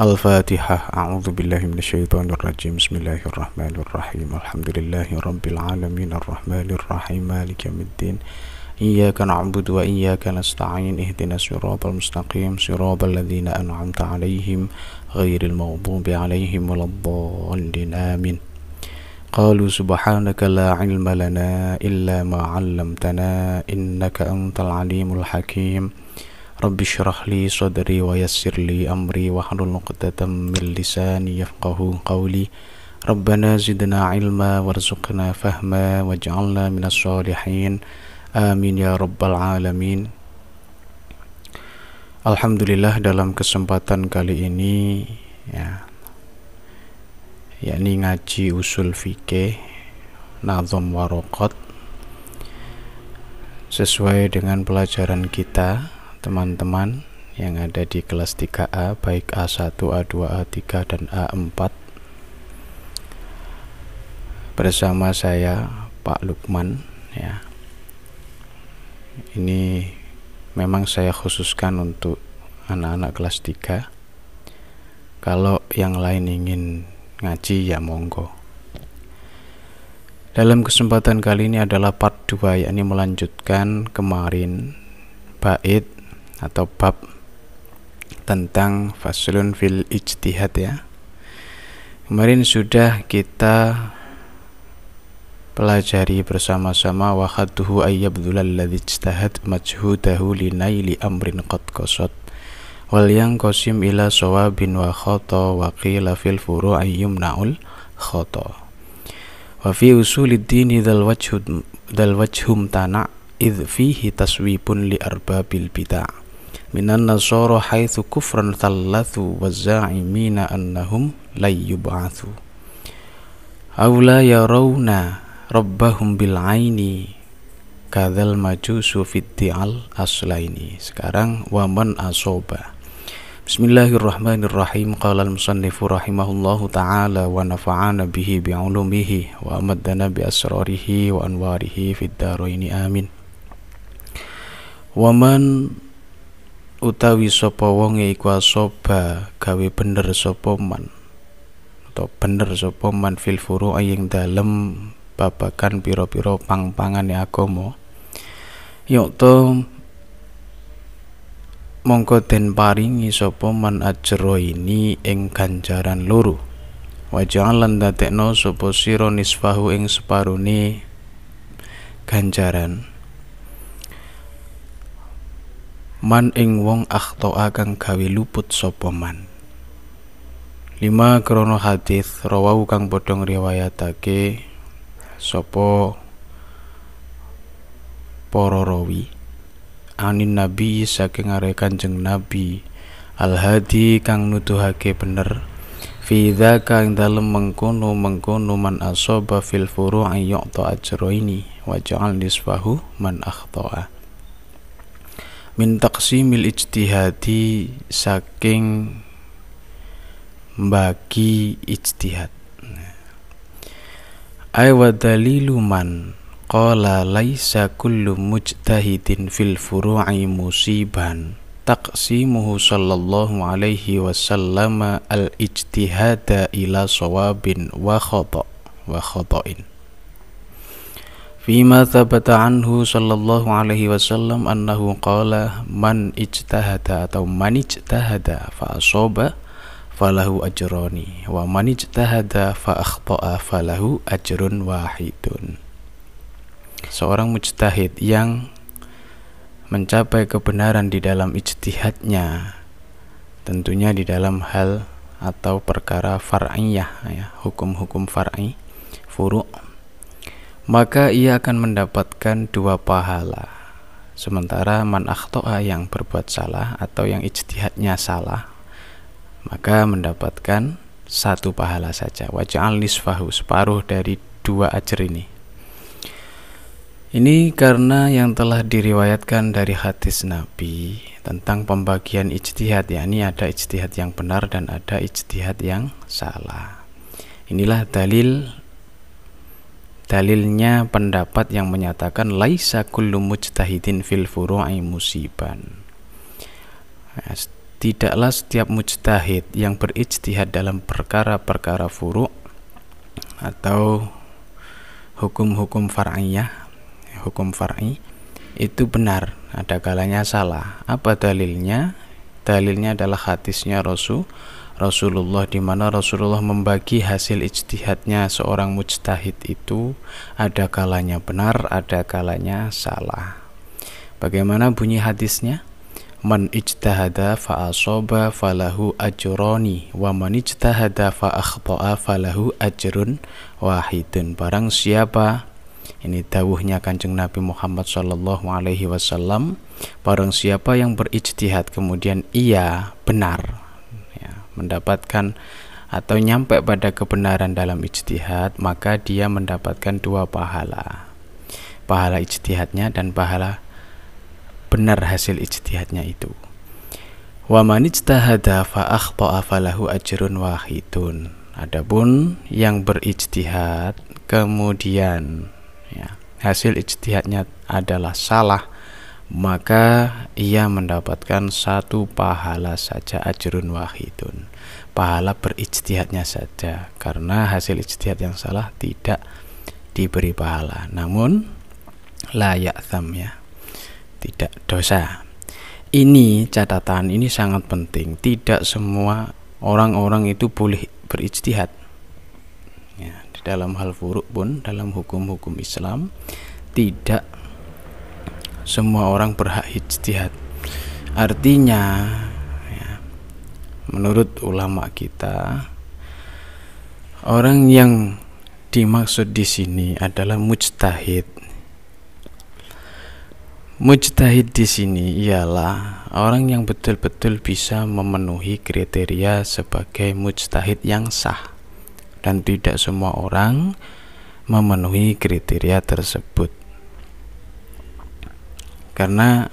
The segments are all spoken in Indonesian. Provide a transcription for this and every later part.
الفاتحة أعوذ بالله من الشيطان الرجيم بسم الله الرحمن الرحيم الحمد لله رب العالمين الرحمن الرحيم مالك يوم الدين إياك نعبد وإياك نستعين اهدنا الصراط المستقيم صراط الذين أنعمت عليهم غير المغضوب عليهم ولا الضالين آمين قالوا سبحانك لا علم لنا إلا ما علمتنا إنك أنت العليم الحكيم Rabbi syrah li sadri wa yassir li amri wa hlul uqdatam min lisani yafqahu qawli Rabbana zidna ilma warzuqna fahma waj'alna minas salihin Amin ya rabbal alamin Alhamdulillah dalam kesempatan kali ini ya yakni ngaji usul fikih nazom warokot sesuai dengan pelajaran kita teman-teman yang ada di kelas 3A baik A1, A2, A3 dan A4 bersama saya Pak Lukman ya. Ini memang saya khususkan untuk anak-anak kelas 3. Kalau yang lain ingin ngaji ya monggo. Dalam kesempatan kali ini adalah part 2 yakni melanjutkan kemarin bait atau bab tentang faslun fil ijtihad ya. Kemarin sudah kita pelajari bersama-sama wa khadduhu ayyabdhul ladzi ijtahad majhudahu linaili amrin qad qasad wal yang qasim ila sawabin wa khata wa qila fil furu'i yumna'ul khata wa fi usuliddin dzal wajhud dzal wajhum tana' idh fihi taswibun li arbabil bid'ah minan nasara haitsu kufran thallathu wazza'imina annahum la yub'atsu aw la yarawna rabbahum bil aini majusu fiddi'al aslaini sekarang waman asoba Bismillahirrahmanirrahim Qala al-musannifu rahimahullahu ta'ala Wa nafa'ana bihi bi'ulumihi Wa amaddana bi asrarihi wa anwarihi Fid amin Waman utawi sapa wonge iku asoba gawe bener sapa man atau bener sapa man fil furu ing dalem babakan pira-pira pang-pangane agama yukta mongko den paringi sapa man ajro ini ing ganjaran loro wajah lan dadekno sapa sira nisfahu ing separone ganjaran man ing wong akhtoa kang gawe luput sapa man lima krono hadis rawau kang bodong riwayatake sapa para rawi anin nabi saking are kanjeng nabi al hadi kang nutuhake bener fi dzaka ing dalem mengkono mengkono man asoba fil furu'i yu'ta ajraini wa ja'al nisfahu man akhta'a min taqsimil ijtihadi saking bagi ijtihad ay wa dalilu man qala laisa kullu mujtahidin fil furu'i musiban taqsimuhu sallallahu alaihi wasallama al ijtihada ila sawabin wa khata wa khata'in فيما ثبت عنه صلى الله عليه وسلم أنه قال من اجتهد أو من اجتهد فأصاب falahu ajroni wa man ijtahada fa akhta'a falahu ajrun wahidun seorang mujtahid yang mencapai kebenaran di dalam ijtihadnya tentunya di dalam hal atau perkara far'iyah ya hukum-hukum far'i furu' maka ia akan mendapatkan dua pahala. Sementara man akhtoa yang berbuat salah atau yang ijtihadnya salah, maka mendapatkan satu pahala saja. Waja'al nisfahu, separuh dari dua ajar ini. Ini karena yang telah diriwayatkan dari hadis Nabi tentang pembagian ijtihad, yakni ada ijtihad yang benar dan ada ijtihad yang salah. Inilah dalil Dalilnya pendapat yang menyatakan laisa kullu mujtahidin fil furu'i musiban. Tidaklah setiap mujtahid yang berijtihad dalam perkara-perkara furu' atau hukum-hukum far'iyah, hukum far'i itu benar, ada kalanya salah. Apa dalilnya? Dalilnya adalah hadisnya Rasul Rasulullah di mana Rasulullah membagi hasil ijtihadnya seorang mujtahid itu ada kalanya benar, ada kalanya salah. Bagaimana bunyi hadisnya? Man ijtahada fa asoba falahu ajroni wa man ijtahada fa akhta'a falahu ajrun wahidun. Barang siapa ini dawuhnya kanjeng Nabi Muhammad Shallallahu Alaihi Wasallam barang siapa yang berijtihad kemudian ia benar mendapatkan atau nyampe pada kebenaran dalam ijtihad, maka dia mendapatkan dua pahala. Pahala ijtihadnya dan pahala benar hasil ijtihadnya itu. Wa man ijtahada fa akhta'a falahu ajrun wahidun. Adapun yang berijtihad kemudian ya, hasil ijtihadnya adalah salah maka ia mendapatkan satu pahala saja ajrun wahidun pahala berijtihadnya saja karena hasil ijtihad yang salah tidak diberi pahala namun layak ya tidak dosa ini catatan ini sangat penting tidak semua orang-orang itu boleh berijtihad ya, di dalam hal furuk pun dalam hukum-hukum Islam tidak semua orang berhak ijtihad artinya ya, menurut ulama kita orang yang dimaksud di sini adalah mujtahid mujtahid di sini ialah orang yang betul-betul bisa memenuhi kriteria sebagai mujtahid yang sah dan tidak semua orang memenuhi kriteria tersebut karena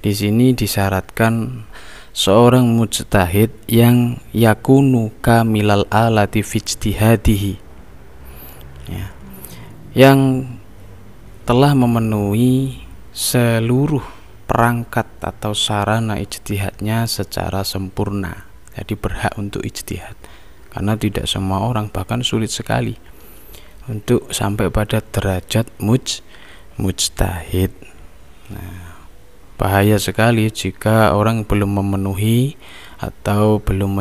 di sini disyaratkan seorang mujtahid yang yakunu kamilal alati fijtihadihi ya. yang telah memenuhi seluruh perangkat atau sarana ijtihadnya secara sempurna jadi berhak untuk ijtihad karena tidak semua orang bahkan sulit sekali untuk sampai pada derajat muj mujtahid Nah, bahaya sekali jika orang belum memenuhi atau belum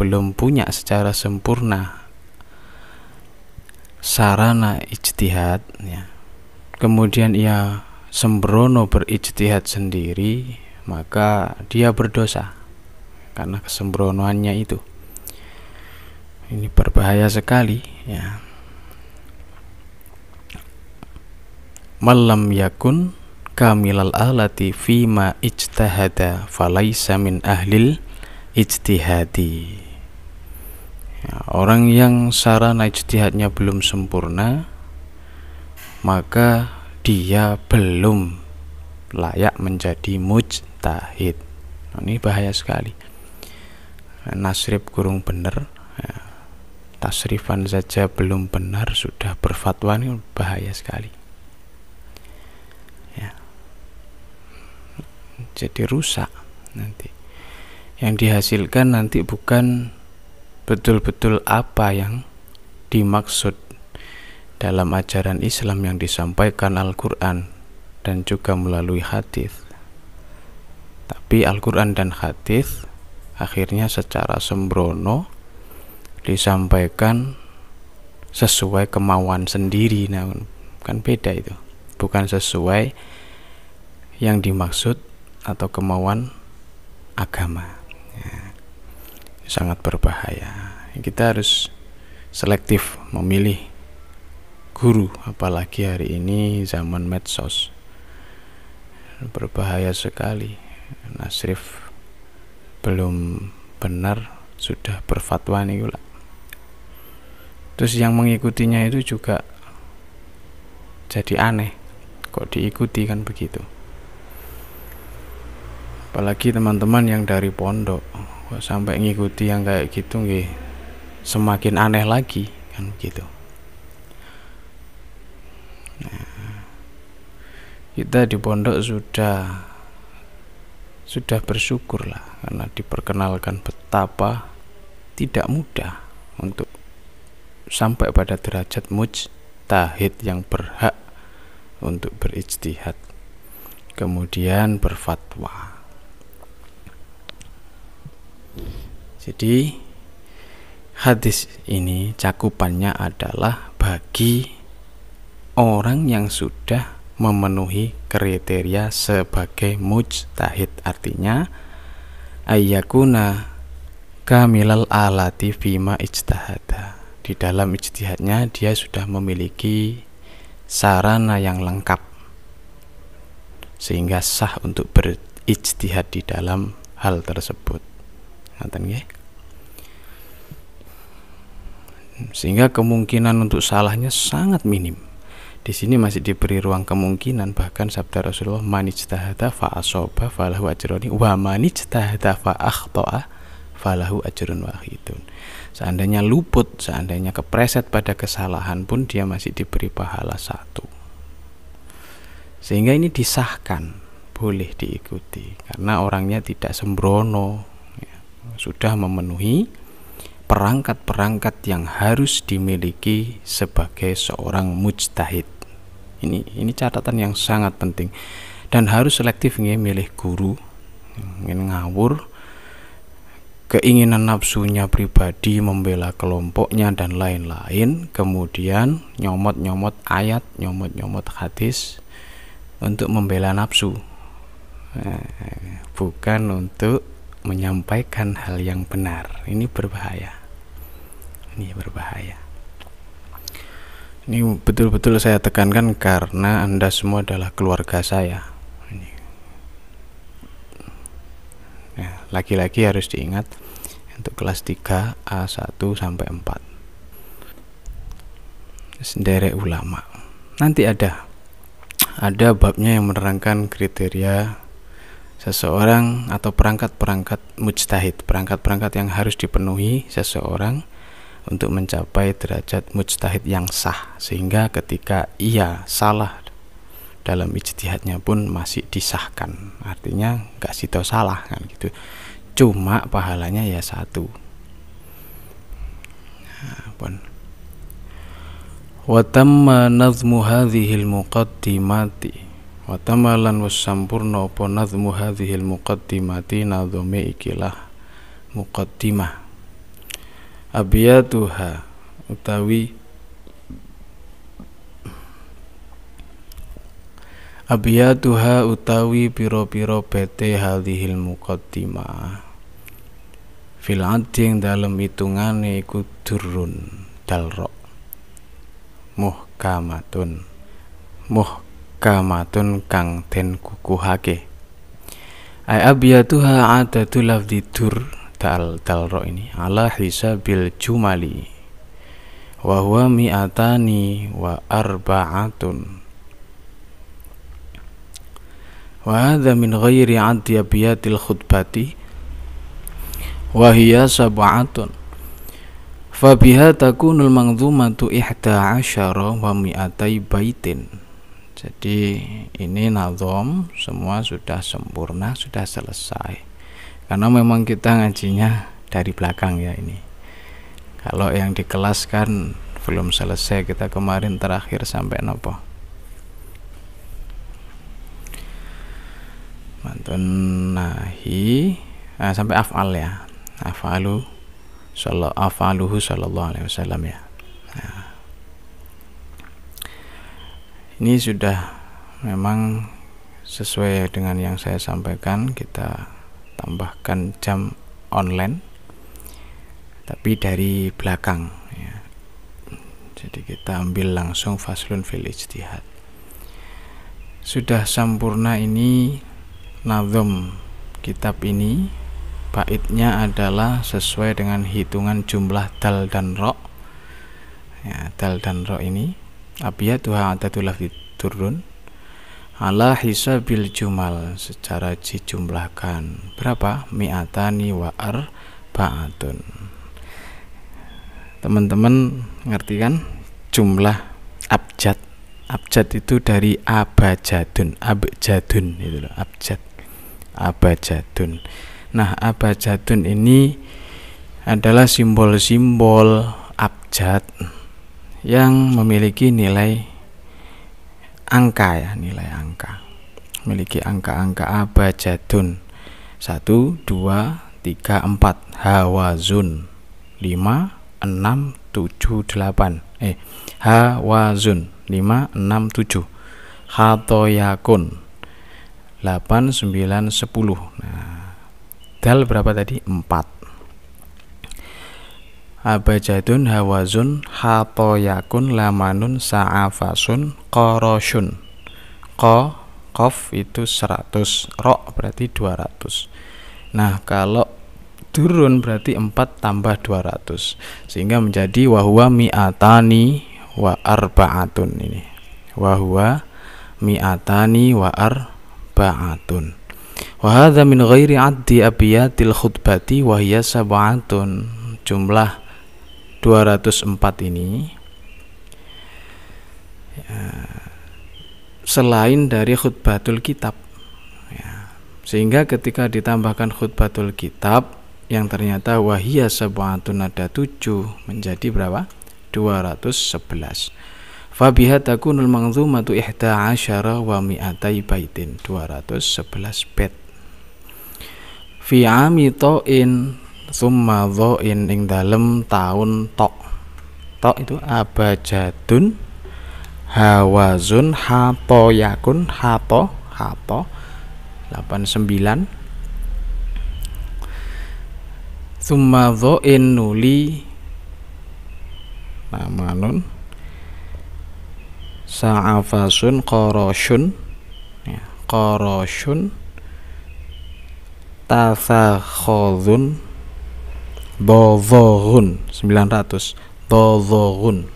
belum punya secara sempurna sarana ijtihad ya. Kemudian ia sembrono berijtihad sendiri, maka dia berdosa karena kesembronoannya itu. Ini berbahaya sekali ya. Malam yakun kamilal alati fima ijtahada falaisa min ahlil ijtihadi ya, orang yang sarana ijtihadnya belum sempurna maka dia belum layak menjadi mujtahid nah, ini bahaya sekali nasrib kurung benar ya, tasrifan saja belum benar sudah berfatwa ini bahaya sekali jadi rusak nanti yang dihasilkan nanti bukan betul-betul apa yang dimaksud dalam ajaran Islam yang disampaikan Al-Quran dan juga melalui hadis tapi Al-Quran dan hadis akhirnya secara sembrono disampaikan sesuai kemauan sendiri namun kan beda itu bukan sesuai yang dimaksud atau kemauan agama ya. sangat berbahaya kita harus selektif memilih guru apalagi hari ini zaman medsos berbahaya sekali Nasrif belum benar sudah berfatwa nih gula terus yang mengikutinya itu juga jadi aneh kok diikuti kan begitu apalagi teman-teman yang dari pondok kok sampai ngikuti yang kayak gitu nggih semakin aneh lagi kan gitu nah, kita di pondok sudah sudah bersyukur lah karena diperkenalkan betapa tidak mudah untuk sampai pada derajat mujtahid yang berhak untuk berijtihad kemudian berfatwa jadi hadis ini cakupannya adalah bagi orang yang sudah memenuhi kriteria sebagai mujtahid artinya ayyakuna kamilal alati fima ijtahada di dalam ijtihadnya dia sudah memiliki sarana yang lengkap sehingga sah untuk berijtihad di dalam hal tersebut ngoten ya. sehingga kemungkinan untuk salahnya sangat minim di sini masih diberi ruang kemungkinan bahkan sabda Rasulullah manijtahada fa asoba falahu ajrun wa manijtahada fa akhta'a falahu ajrun wahidun seandainya luput seandainya kepreset pada kesalahan pun dia masih diberi pahala satu sehingga ini disahkan boleh diikuti karena orangnya tidak sembrono sudah memenuhi perangkat-perangkat yang harus dimiliki sebagai seorang mujtahid. Ini ini catatan yang sangat penting dan harus selektif nih milih guru ingin ngawur keinginan nafsunya pribadi membela kelompoknya dan lain-lain kemudian nyomot-nyomot ayat nyomot-nyomot hadis untuk membela nafsu eh, bukan untuk menyampaikan hal yang benar ini berbahaya ini berbahaya ini betul-betul saya tekankan karena anda semua adalah keluarga saya ya, lagi-lagi harus diingat untuk kelas 3 A1 sampai 4 sendere ulama nanti ada ada babnya yang menerangkan kriteria seseorang atau perangkat-perangkat mujtahid, perangkat-perangkat yang harus dipenuhi seseorang untuk mencapai derajat mujtahid yang sah sehingga ketika ia salah dalam ijtihadnya pun masih disahkan artinya nggak sito salah kan gitu cuma pahalanya ya satu nah, pun wa tamma nazmu hadhil muqaddimati wa tamalan was sampurna apa nazmu hadhil muqaddimati nazome ikilah muqaddimah abiyatuha utawi abiyatuha utawi piro-piro bete hadhil muqaddimah fil ading dalam hitungane iku durun dalro muhkamatun muh kamatun kang den kukuhake ay abiyatuha adatu lafdi tur dal dalro ini ala hisabil jumali wa huwa mi'atani wa arba'atun wa hadha min ghairi adi abiyatil khutbati wa hiya sab'atun fabiha takunul mangdhumatu ihda asyara wa mi'atai baitin jadi ini nazom semua sudah sempurna sudah selesai karena memang kita ngajinya dari belakang ya ini kalau yang di kelas kan belum selesai kita kemarin terakhir sampai nopo mantun nahi eh, sampai afal ya afalu afaluhu sallallahu alaihi wasallam ya ini sudah memang sesuai dengan yang saya sampaikan kita tambahkan jam online tapi dari belakang ya. jadi kita ambil langsung faslun fil ijtihad sudah sempurna ini nazom kitab ini baitnya adalah sesuai dengan hitungan jumlah dal dan rok. ya, dal dan rok ini abiyatuha adatulah diturun. ala hisabil jumal secara dijumlahkan berapa mi'atani wa arba'atun teman-teman ngerti kan jumlah abjad abjad itu dari abajadun abjadun itu loh abjad abajadun nah abajadun ini adalah simbol-simbol abjad yang memiliki nilai angka ya nilai angka memiliki angka-angka abjadun 1, 2, 3, 4 hawazun 5, 6, 7, 8 eh hawazun 5, 6, 7 hatoyakun 8, 9, 10 nah, dal berapa tadi? 4 abajadun hawazun yakun lamanun sa'afasun korosun ko kof itu 100 rok berarti 200 nah kalau turun berarti 4 tambah 200 sehingga menjadi wahua mi'atani wa arba'atun ini wahua mi'atani wa arba'atun wahadha min ghairi addi abiyatil khutbati wahya sab'atun jumlah 204 ini ya, selain dari khutbatul kitab ya, sehingga ketika ditambahkan khutbatul kitab yang ternyata wahiyah sebuah ada 7 menjadi berapa? 211 Fabiha takunul mangzumatu ihda asyara wa mi'atai baitin 211 sebelas Fi ami ta'in summa in ing dalem taun tok tok itu abajadun hawazun hato yakun hato hato 89 summa in nuli namanun sa'afasun qoroshun ya, qoroshun dhodhohun 900 dhodhohun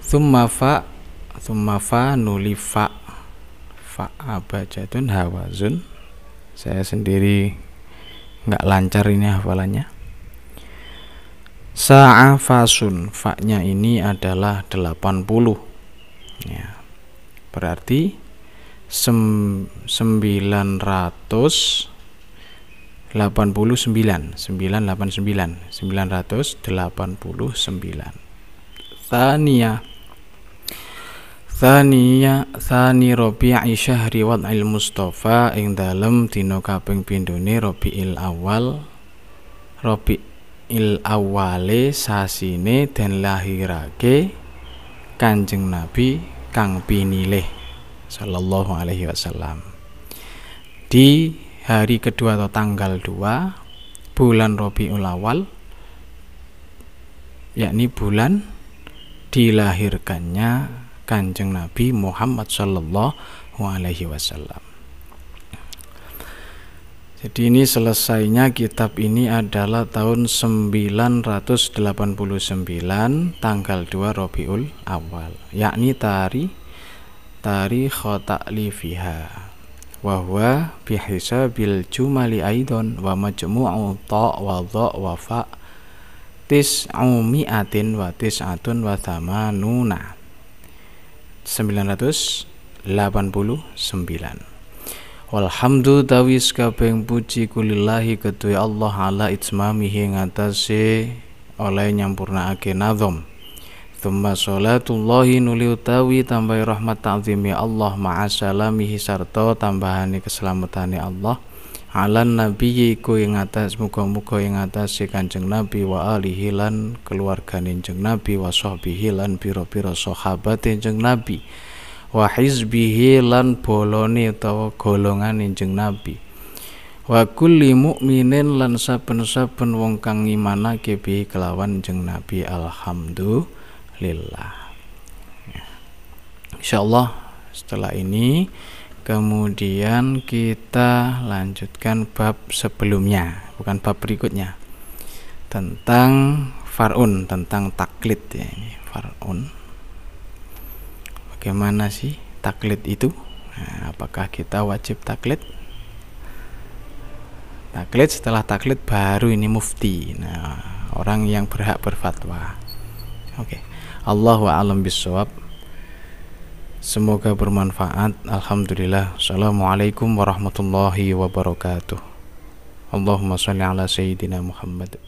thumma fa thumma fa nuli fa fa abajatun hawazun saya sendiri nggak lancar ini hafalannya sa'afasun Fa'nya ini adalah 80 ya berarti sem 900 89 989 989 Thania Thania Thani Aisyah syahri wad'il Mustafa ing dalem dina kaping pindhone il Awal il Awale sasine dan lahirake Kanjeng Nabi kang pinile, sallallahu alaihi wasallam di hari kedua atau tanggal 2 bulan Robiul Awal yakni bulan dilahirkannya Kanjeng Nabi Muhammad Shallallahu alaihi wasallam. Jadi ini selesainya kitab ini adalah tahun 989 tanggal 2 Robiul Awal, yakni tari tari khotaklifiha wahwa bil jumali aidon wa majmu'u ta wa dha wa fa tis'u mi'atin wa tis'atun wa thamanuna 989 Walhamdu tawis kabeng puji kulillahi ketui Allah ala itsmamihi ngatasi oleh nyampurna ake nazom Thumma sholatullahi nuli utawi tambah rahmat ta'zimi ya Allah ma'a salamihi tambahani keselamatani ya Allah alan nabiyyi iku yang atas muka muka yang atas si Kanjeng Nabi wa alihi lan keluargane Kanjeng Nabi wa sahbihi lan biro biro sahabat jeng Nabi wa hizbihi lan boloni atau golongan jeng Nabi wa kulli mu'minin lan saben-saben wong kang imanake bi kelawan jeng Nabi alhamdulillah lillah ya. insyaallah setelah ini kemudian kita lanjutkan bab sebelumnya bukan bab berikutnya tentang farun tentang taklid ya ini farun bagaimana sih taklid itu nah, apakah kita wajib taklid taklid setelah taklid baru ini mufti nah orang yang berhak berfatwa oke okay. Allahu a'lam bishawab. Semoga bermanfaat. Alhamdulillah. Assalamualaikum warahmatullahi wabarakatuh. Allahumma shalli ala sayyidina Muhammad.